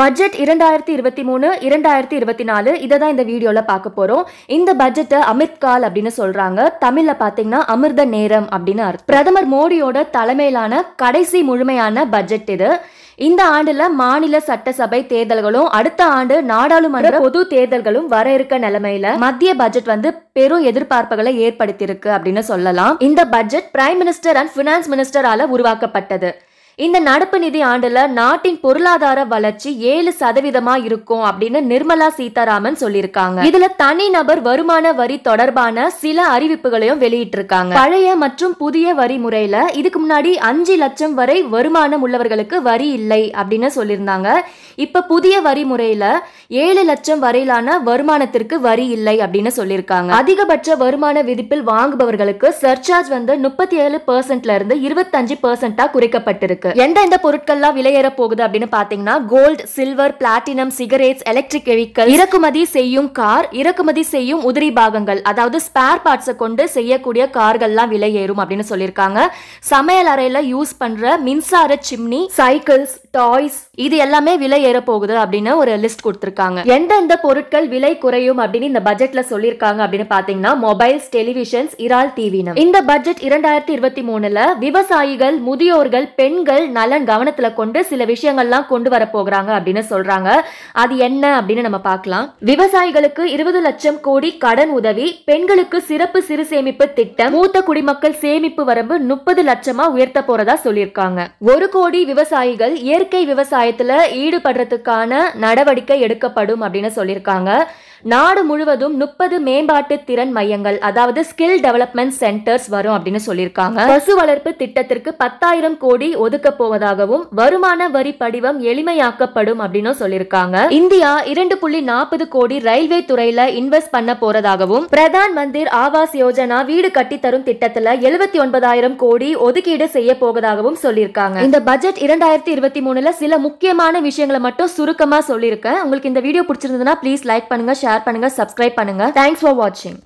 budget இரண்டாயிரத்தி இருபத்தி மூணு இரண்டாயிரத்தி இருபத்தி நாலு இதை தான் இந்த வீடியோவில் பார்க்க போகிறோம் இந்த பட்ஜெட்டை அமிர்த்கால் அப்படின்னு சொல்கிறாங்க தமிழில் பார்த்தீங்கன்னா அமிர்த நேரம் அப்படின்னு அர்த்தம் பிரதமர் மோடியோட தலைமையிலான கடைசி முழுமையான பட்ஜெட் இது இந்த ஆண்டுல மாநில சட்டசபை தேர்தல்களும் அடுத்த ஆண்டு நாடாளுமன்ற பொது தேர்தல்களும் வர இருக்க நிலைமையில மத்திய பட்ஜெட் வந்து பெரும் எதிர்பார்ப்புகளை ஏற்படுத்தியிருக்கு அப்படின்னு சொல்லலாம் இந்த budget prime minister and finance மினிஸ்டரால உருவாக்கப்பட்டது இந்த நடப்பு நிதி ஆண்டுல நாட்டின் பொருளாதார வளர்ச்சி ஏழு சதவீதமா இருக்கும் அப்படின்னு நிர்மலா சீதாராமன் சொல்லியிருக்காங்க இதுல தனிநபர் வருமான வரி தொடர்பான சில அறிவிப்புகளையும் வெளியிட்டிருக்காங்க பழைய மற்றும் புதிய வரி முறையில இதுக்கு முன்னாடி அஞ்சு லட்சம் வரை வருமானம் உள்ளவர்களுக்கு வரி இல்லை அப்படின்னு சொல்லியிருந்தாங்க இப்ப புதிய வரி முறையில ஏழு லட்சம் வரையிலான வருமானத்திற்கு வரி இல்லை அப்படின்னு சொல்லியிருக்காங்க அதிகபட்ச வருமான விதிப்பில் வாங்குபவர்களுக்கு சர்ச்சார்ஜ் வந்து முப்பத்தி ஏழு பெர்சென்ட்ல இருந்து இருபத்தஞ்சு பெர்சென்டா குறைக்கப்பட்டிருக்கு இருக்கு எந்த எந்த பொருட்கள்லாம் விலையேற போகுது அப்படின்னு பாத்தீங்கன்னா gold silver platinum cigarettes electric vehicle இறக்குமதி செய்யும் கார் இறக்குமதி செய்யும் உதிரி பாகங்கள் அதாவது ஸ்பேர் பார்ட்ஸை கொண்டு செய்யக்கூடிய கார்கள்லாம் எல்லாம் விலையேறும் அப்படின்னு சொல்லியிருக்காங்க சமையல் அறையில யூஸ் பண்ற மின்சார சிம்னி சைக்கிள்ஸ் டாய்ஸ் இது எல்லாமே விலை ஏற போகுது அப்படின்னு ஒரு லிஸ்ட் கொடுத்துருக்காங்க எந்தெந்த பொருட்கள் விலை குறையும் அப்படின்னு இந்த பட்ஜெட்ல சொல்லிருக்காங்க அப்படின்னு பாத்தீங்கன்னா மொபைல்ஸ் டெலிவிஷன்ஸ் இறால் டிவினம் இந்த பட்ஜெட் இரண்டாயிரத்தி இருபத்தி மூணுல விவசாயிகள் முதியோர்கள் பெண்கள் நலன் கவனத்துல கொண்டு சில விஷயங்கள்லாம் கொண்டு வர போகிறாங்க அப்படின்னு சொல்றாங்க அது என்ன அப்படின்னு நம்ம பார்க்கலாம் விவசாயிகளுக்கு இருபது லட்சம் கோடி கடன் உதவி பெண்களுக்கு சிறப்பு சிறு சேமிப்பு திட்டம் மூத்த குடிமக்கள் சேமிப்பு வரம்பு முப்பது லட்சமா உயர்த்த போறதா சொல்லியிருக்காங்க ஒரு கோடி விவசாயிகள் இயற்கை விவசாயத்தில் ஈடுபடுறதுக்கான நடவடிக்கை எடுக்கப்படும் அப்படின்னு சொல்லியிருக்காங்க நாடு முழுவதும் முப்பது மேம்பாட்டு திறன் மையங்கள் அதாவது ஸ்கில் டெவலப்மெண்ட் சென்டர்ஸ் வரும் அப்படின்னு சொல்லியிருக்காங்க பசு வளர்ப்பு திட்டத்திற்கு பத்தாயிரம் கோடி ஒதுக்க போவதாகவும் வருமான வரி படிவம் எளிமையாக்கப்படும் அப்படின்னு சொல்லியிருக்காங்க இந்தியா இரண்டு புள்ளி நாற்பது கோடி ரயில்வே துறையில இன்வெஸ்ட் பண்ண போறதாகவும் பிரதான் மந்திர் ஆவாஸ் யோஜனா வீடு கட்டி தரும் திட்டத்துல எழுபத்தி ஒன்பதாயிரம் கோடி ஒதுக்கீடு செய்ய போவதாகவும் சொல்லியிருக்காங்க இந்த பட்ஜெட் இரண்டாயிரத்தி இருபத்தி மூணுல சில முக்கியமான விஷயங்களை மட்டும் சுருக்கமா சொல்லியிருக்கேன் உங்களுக்கு இந்த வீடியோ பிடிச்சிருந்ததுன்னா ப்ளீஸ் லைக் பண்ணுங்க ஷேர் ஷேர் பண்ணுங்க சப்ஸ்கிரைப் பண்ணுங்க தேங்க்ஸ் ஃபார் வாட்சிங்